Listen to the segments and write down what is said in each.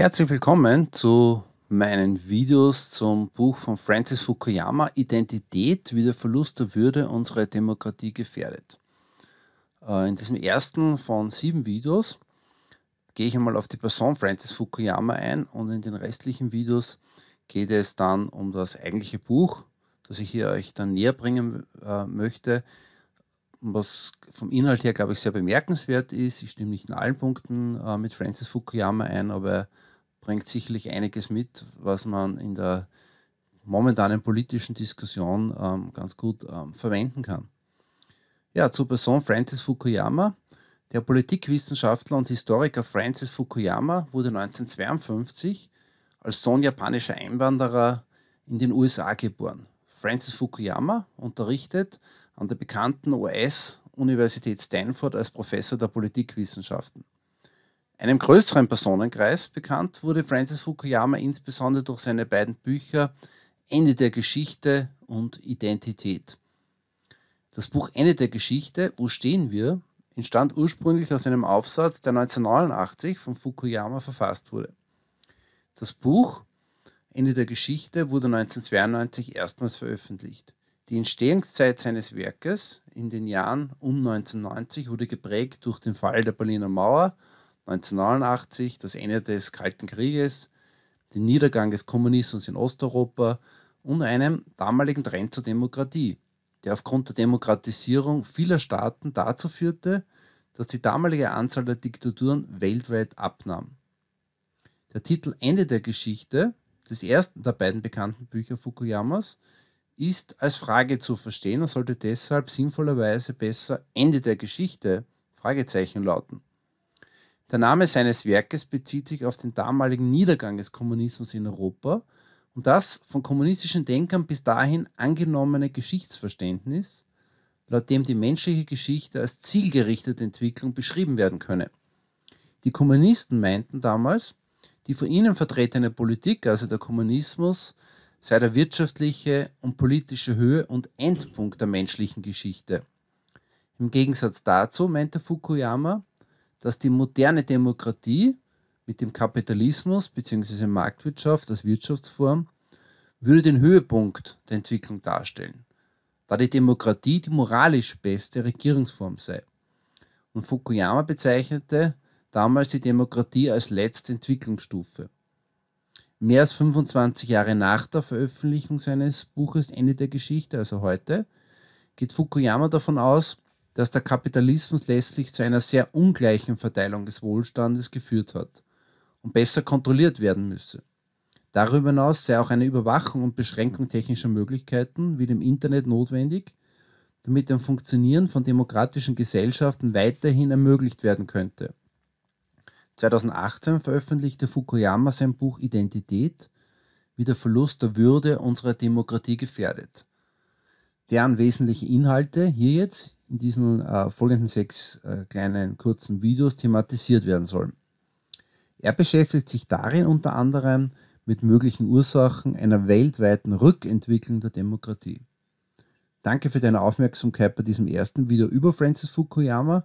Herzlich willkommen zu meinen Videos zum Buch von Francis Fukuyama Identität, wie der Verlust der Würde unsere Demokratie gefährdet. Äh, in diesem ersten von sieben Videos gehe ich einmal auf die Person Francis Fukuyama ein und in den restlichen Videos geht es dann um das eigentliche Buch, das ich hier euch dann näher bringen äh, möchte, was vom Inhalt her, glaube ich, sehr bemerkenswert ist. Ich stimme nicht in allen Punkten äh, mit Francis Fukuyama ein, aber bringt sicherlich einiges mit, was man in der momentanen politischen Diskussion ähm, ganz gut ähm, verwenden kann. Ja, zur Person Francis Fukuyama. Der Politikwissenschaftler und Historiker Francis Fukuyama wurde 1952 als Sohn japanischer Einwanderer in den USA geboren. Francis Fukuyama unterrichtet an der bekannten US-Universität Stanford als Professor der Politikwissenschaften. Einem größeren Personenkreis bekannt wurde Francis Fukuyama insbesondere durch seine beiden Bücher Ende der Geschichte und Identität. Das Buch Ende der Geschichte, Wo stehen wir, entstand ursprünglich aus einem Aufsatz, der 1989 von Fukuyama verfasst wurde. Das Buch Ende der Geschichte wurde 1992 erstmals veröffentlicht. Die Entstehungszeit seines Werkes in den Jahren um 1990 wurde geprägt durch den Fall der Berliner Mauer 1989 das Ende des Kalten Krieges, den Niedergang des Kommunismus in Osteuropa und einem damaligen Trend zur Demokratie, der aufgrund der Demokratisierung vieler Staaten dazu führte, dass die damalige Anzahl der Diktaturen weltweit abnahm. Der Titel Ende der Geschichte des ersten der beiden bekannten Bücher Fukuyamas ist als Frage zu verstehen und sollte deshalb sinnvollerweise besser Ende der Geschichte Fragezeichen lauten. Der Name seines Werkes bezieht sich auf den damaligen Niedergang des Kommunismus in Europa und das von kommunistischen Denkern bis dahin angenommene Geschichtsverständnis, laut dem die menschliche Geschichte als zielgerichtete Entwicklung beschrieben werden könne. Die Kommunisten meinten damals, die von ihnen vertretene Politik, also der Kommunismus, sei der wirtschaftliche und politische Höhe und Endpunkt der menschlichen Geschichte. Im Gegensatz dazu meinte Fukuyama, dass die moderne Demokratie mit dem Kapitalismus bzw. Marktwirtschaft als Wirtschaftsform würde den Höhepunkt der Entwicklung darstellen, da die Demokratie die moralisch beste Regierungsform sei. Und Fukuyama bezeichnete damals die Demokratie als letzte Entwicklungsstufe. Mehr als 25 Jahre nach der Veröffentlichung seines Buches Ende der Geschichte, also heute, geht Fukuyama davon aus, dass der Kapitalismus letztlich zu einer sehr ungleichen Verteilung des Wohlstandes geführt hat und besser kontrolliert werden müsse. Darüber hinaus sei auch eine Überwachung und Beschränkung technischer Möglichkeiten wie dem Internet notwendig, damit ein Funktionieren von demokratischen Gesellschaften weiterhin ermöglicht werden könnte. 2018 veröffentlichte Fukuyama sein Buch Identität, wie der Verlust der Würde unserer Demokratie gefährdet. Deren wesentliche Inhalte hier jetzt in diesen äh, folgenden sechs äh, kleinen kurzen Videos thematisiert werden sollen. Er beschäftigt sich darin unter anderem mit möglichen Ursachen einer weltweiten Rückentwicklung der Demokratie. Danke für deine Aufmerksamkeit bei diesem ersten Video über Francis Fukuyama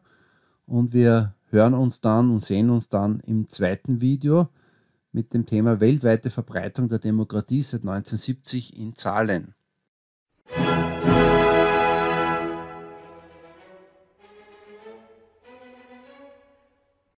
und wir hören uns dann und sehen uns dann im zweiten Video mit dem Thema weltweite Verbreitung der Demokratie seit 1970 in Zahlen.